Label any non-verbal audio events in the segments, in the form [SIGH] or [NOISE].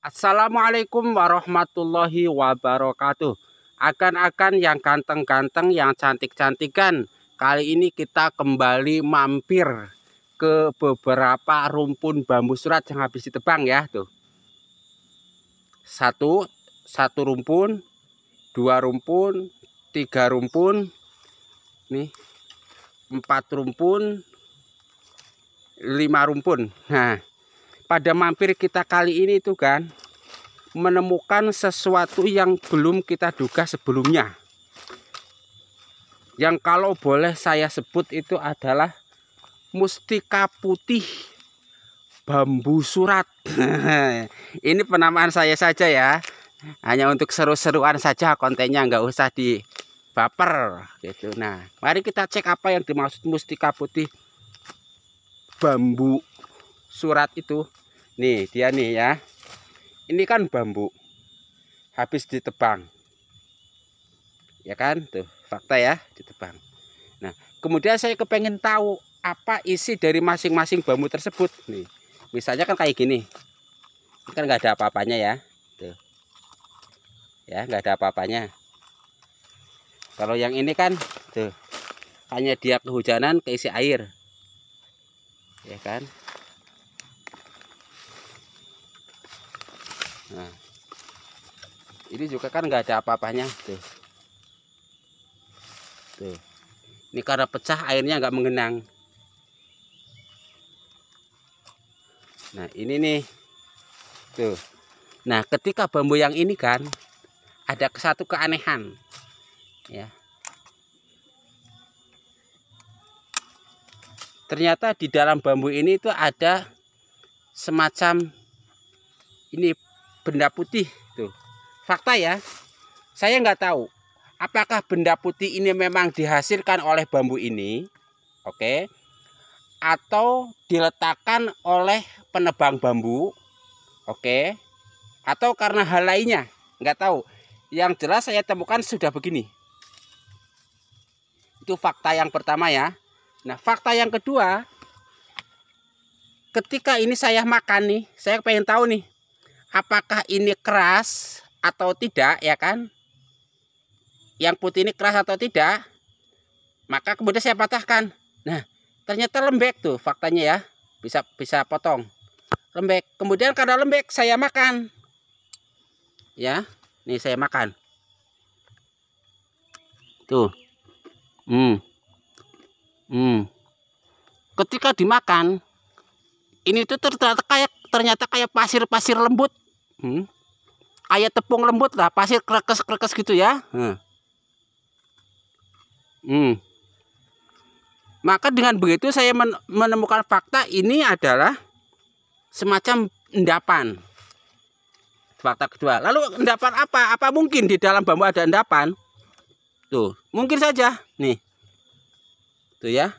Assalamualaikum warahmatullahi wabarakatuh. Akan-akan yang ganteng-ganteng, yang cantik-cantikan. Kali ini kita kembali mampir ke beberapa rumpun bambu surat yang habis ditebang ya tuh. Satu, satu rumpun, dua rumpun, tiga rumpun, nih empat rumpun, lima rumpun. Nah, pada mampir kita kali ini itu kan menemukan sesuatu yang belum kita duga sebelumnya yang kalau boleh saya sebut itu adalah mustika putih bambu surat [LAUGHS] ini penamaan saya saja ya hanya untuk seru-seruan saja kontennya nggak usah di baper gitu nah mari kita cek apa yang dimaksud mustika putih bambu surat itu Nih, dia nih ya. Ini kan bambu. Habis ditebang. Ya kan? Tuh, fakta ya, ditebang. Nah, kemudian saya kepengen tahu apa isi dari masing-masing bambu tersebut. Nih, misalnya kan kayak gini. Ini kan nggak ada apa-apanya ya. Tuh. Ya, nggak ada apa-apanya. Kalau yang ini kan, tuh, hanya dia kehujanan keisi air. Ya kan? nah ini juga kan nggak ada apa-apanya tuh tuh ini karena pecah airnya nggak mengenang nah ini nih tuh nah ketika bambu yang ini kan ada satu keanehan ya ternyata di dalam bambu ini itu ada semacam ini benda putih tuh fakta ya saya nggak tahu apakah benda putih ini memang dihasilkan oleh bambu ini oke okay, atau diletakkan oleh penebang bambu oke okay, atau karena hal lainnya nggak tahu yang jelas saya temukan sudah begini itu fakta yang pertama ya nah fakta yang kedua ketika ini saya makan nih saya pengen tahu nih apakah ini keras atau tidak ya kan? Yang putih ini keras atau tidak? Maka kemudian saya patahkan. Nah, ternyata lembek tuh faktanya ya. Bisa bisa potong. Lembek. Kemudian karena lembek saya makan. Ya, ini saya makan. Tuh. Hmm. Hmm. Ketika dimakan, ini tuh ternyata kayak ternyata kayak pasir-pasir lembut Hmm. Kayak tepung lembut lah, pasir krekes-krekes gitu ya. Hmm. hmm. Maka dengan begitu saya menemukan fakta ini adalah semacam endapan. Fakta kedua. Lalu endapan apa? Apa mungkin di dalam bambu ada endapan? Tuh, mungkin saja. Nih. Tuh ya.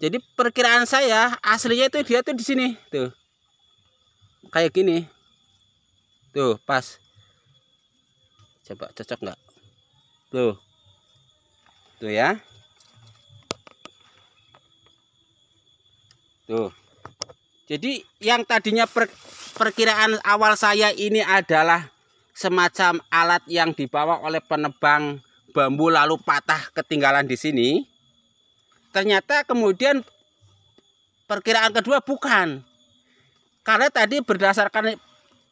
Jadi perkiraan saya aslinya itu dia tuh di sini, tuh. Kayak gini tuh pas coba cocok nggak tuh tuh ya tuh jadi yang tadinya per, perkiraan awal saya ini adalah semacam alat yang dibawa oleh penebang bambu lalu patah ketinggalan di sini ternyata kemudian perkiraan kedua bukan karena tadi berdasarkan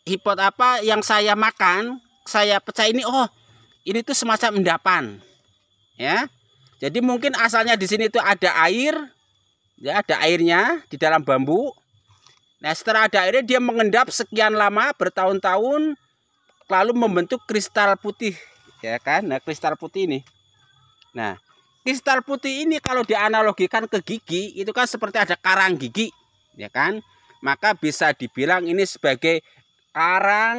hipot apa yang saya makan saya pecah ini oh ini tuh semacam endapan ya jadi mungkin asalnya di sini itu ada air ya ada airnya di dalam bambu nah setelah ada airnya dia mengendap sekian lama bertahun-tahun lalu membentuk kristal putih ya kan nah kristal putih ini nah kristal putih ini kalau dianalogikan ke gigi itu kan seperti ada karang gigi ya kan maka bisa dibilang ini sebagai karang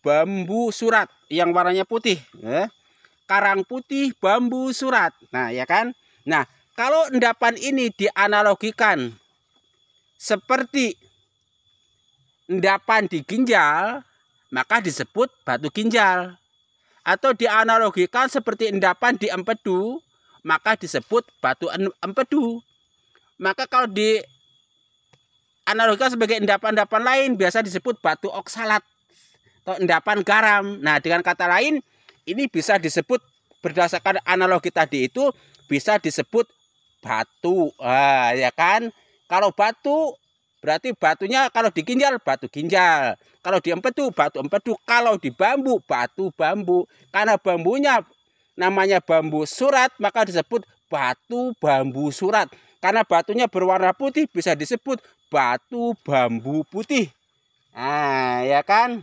bambu surat yang warnanya putih eh? karang putih bambu surat nah ya kan nah kalau endapan ini dianalogikan seperti endapan di ginjal maka disebut batu ginjal atau dianalogikan seperti endapan di empedu maka disebut batu empedu maka kalau di analogikan sebagai endapan-endapan lain biasa disebut batu oksalat atau endapan garam. Nah, dengan kata lain ini bisa disebut berdasarkan analogi tadi itu bisa disebut batu. Ah, ya kan? Kalau batu berarti batunya kalau di ginjal batu ginjal, kalau di empedu batu empedu, kalau di bambu batu bambu. Karena bambunya namanya bambu surat, maka disebut batu bambu surat. Karena batunya berwarna putih bisa disebut batu bambu putih. Nah, ya kan?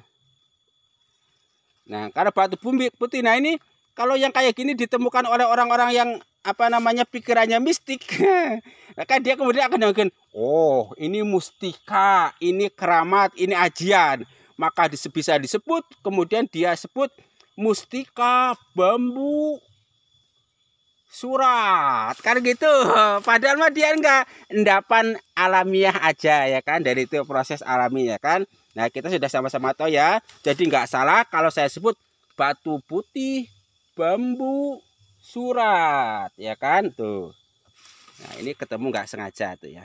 Nah, karena batu bumi putih. Nah, ini kalau yang kayak gini ditemukan oleh orang-orang yang apa namanya pikirannya mistik [LAUGHS] maka dia kemudian akan mungkin oh ini mustika ini keramat ini ajian maka bisa disebut kemudian dia sebut mustika bambu surat kan gitu [LAUGHS] padahal mah dia enggak endapan alamiah aja ya kan dari itu proses alami ya kan nah kita sudah sama-sama tahu ya jadi enggak salah kalau saya sebut batu putih bambu surat ya kan tuh nah ini ketemu enggak sengaja tuh ya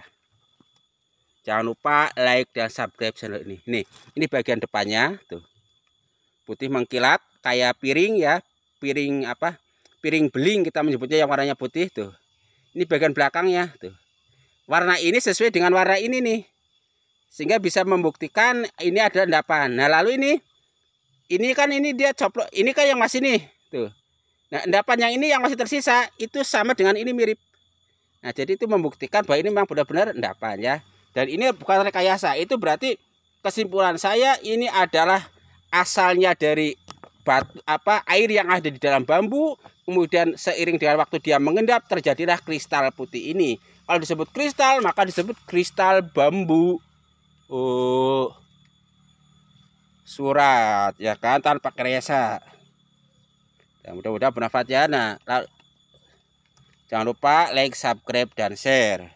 jangan lupa like dan subscribe channel ini nih ini bagian depannya tuh putih mengkilap kayak piring ya piring apa piring beling kita menyebutnya yang warnanya putih tuh. Ini bagian belakangnya tuh. Warna ini sesuai dengan warna ini nih. Sehingga bisa membuktikan ini ada endapan. Nah, lalu ini ini kan ini dia coplok, ini kan yang masih nih tuh. Nah, endapan yang ini yang masih tersisa itu sama dengan ini mirip. Nah, jadi itu membuktikan bahwa ini memang benar-benar endapan ya. Dan ini bukan rekayasa, itu berarti kesimpulan saya ini adalah asalnya dari batu, apa air yang ada di dalam bambu Kemudian seiring dengan waktu dia mengendap terjadilah kristal putih ini. Kalau disebut kristal maka disebut kristal bambu. Oh. Surat ya kan tanpa kresa. Ya, mudah-mudahan bermanfaat ya. Nah, jangan lupa like, subscribe dan share.